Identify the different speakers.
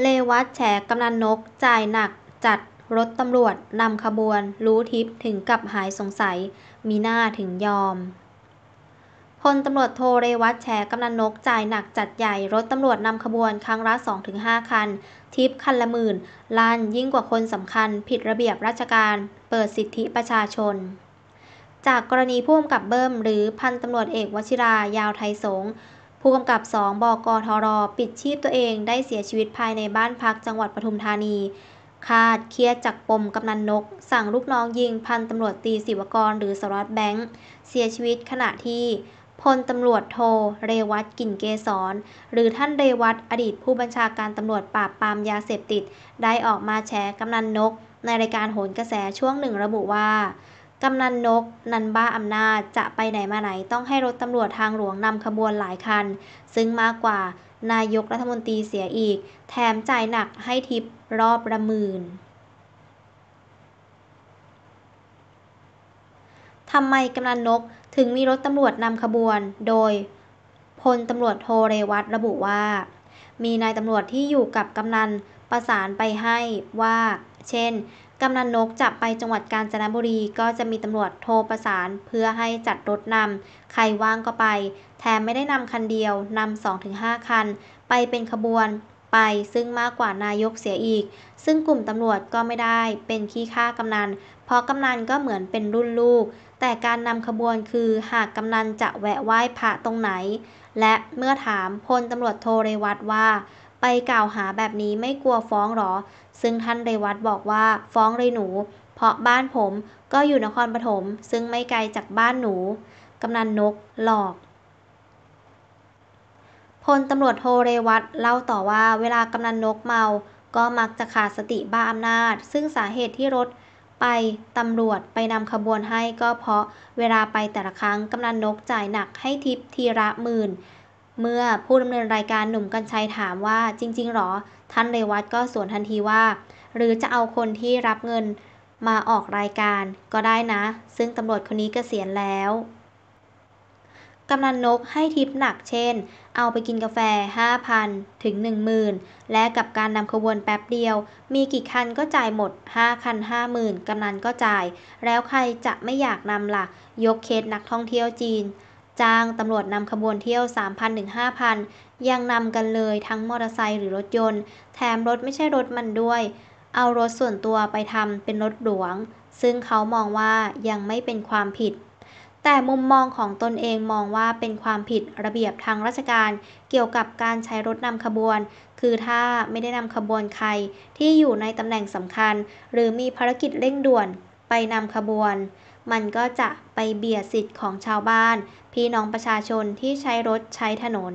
Speaker 1: เลวัตแฉกำนันนกจ่ายหนักจัดรถตำรวจนำขบวน รู้ทิพถึง กับหายสงสัย มีหน้าถึงยอมพลตำรวจโทรเรวัตแฉกำนันนกจ่ายหนักจัดใหญ่รถตำรวจนำขบวนครั้งละ2-5คัน ทิพคันละหมื่นลานยิ่งกว่าคนสำคัญผิดระเบียบราชการ เปิดสิทธิประชาชน จากกรณีพ่้กกับเบิ้มหรือพันตำรวจเอกวชิรายาวไทยสงผู้กำกับ 2บอกทร ปิดชีพตัวเอง ได้เสียชีวิตภายในบ้านพักจังหวัดปทุมธานี คาดเครียดจากปมกำนันนก สั่งลูกน้องยิงพันตำรวจตีศิวกรหรือสารวัตรแบงค์ เสียชีวิตขณะที่ พลตำรวจโท เรวัตกิ่นเกษรหรือท่านเรวัตอดีตผู้บัญชาการตำรวจปราบปรามยาเสพติด ได้ออกมาแฉกำนันนก ในรายการโหนกระแสช่วงหนึ่งระบุว่ากำนันนก นันบ้า อำนาจ จะไปไหนมาไหนต้องให้รถ ตำรวจทางหลวง นำขบวนหลายคัน ซึ่งมากกว่า นายกรัฐมนตรีเสียอีก แถมจ่าย หนักให้ทิปรอบละหมื่นทำไม กำนันนกถึงมีรถ ตำรวจ นำขบวน โดยพลตำรวจโทเรวัตระบุว่า มีนายตำรวจที่อยู่กับกำนันประสานไปให้ว่าเช่นกำนันนกจับไปจังหวัดกาญจนบุรีก็จะมีตำรวจโทรประสานเพื่อให้จัดรถนำใครว่างก็ไปแถมไม่ได้นำคันเดียว นำสองถึงห้าคัน ไปเป็นขบวนไปซึ่งมากกว่านายกเสียอีก ซึ่งกลุ่มตำรวจก็ไม่ได้เป็นขี้ข้ากำนันเพราะกำนันก็เหมือนเป็นรุ่นลูก แต่การนำขบวนคือหากกำนันจะแวะไหว้พระตรงไหน และเมื่อถามพลตำรวจโทรเรวัตว่าไปกล่าวหาแบบนี้ไม่กลัวฟ้องหรอ ซึ่งท่านเรวัตบอกว่าฟ้องเลยหนู เพราะบ้านผมก็อยู่นครปฐมซึ่งไม่ไกลจากบ้านหนู กำนันนกหลอก พลตำรวจโทเรวัตเล่าต่อว่าเวลากำนันนกเมา ก็มักจะขาดสติบ้าอำนาจ ซึ่งสาเหตุที่รถไปตำรวจไปนำขบวนให้ก็เพราะเวลาไปแต่ละครั้งกำนันนกจ่ายหนักให้ทิพทีละหมื่นเมื่อผู้ดำเนินรายการหนุ่มกัญชัยถามว่าจริง ๆ หรอท่านเรวัตก็สวนทันทีว่า หรือจะเอาคนที่รับเงินมาออกรายการก็ได้นะ ซึ่งตำรวจคนนี้กเกษียณแล้ว กำนันนกให้ทิปหนักเช่น เอาไปกินกาแฟ 5,000 ถึง 10,000 และกับการนำขบวนแป๊บเดียว มีกี่คันก็จ่ายหมด5คัน50,000 กำนันก็จ่าย แล้วใครจะไม่อยากนำละ่ะยกเคสนักท่องเที่ยวจีนจ้างตำรวจนำขบวนเที่ยว 3,000ถึง5,000 ยังนำกันเลยทั้งมอเตอร์ไซค์หรือรถยนต์ แถมรถไม่ใช่รถมันด้วย เอารถส่วนตัวไปทำเป็นรถหลวง ซึ่งเขามองว่ายังไม่เป็นความผิด แต่มุมมองของตนเองมองว่าเป็นความผิดระเบียบทางราชการเกี่ยวกับการใช้รถนำขบวน คือถ้าไม่ได้นำขบวนใครที่อยู่ในตำแหน่งสำคัญ หรือมีภารกิจเร่งด่วนไปนำขบวนมันก็จะไปเบียดสิทธิ์ของชาวบ้าน พี่น้องประชาชนที่ใช้รถใช้ถนน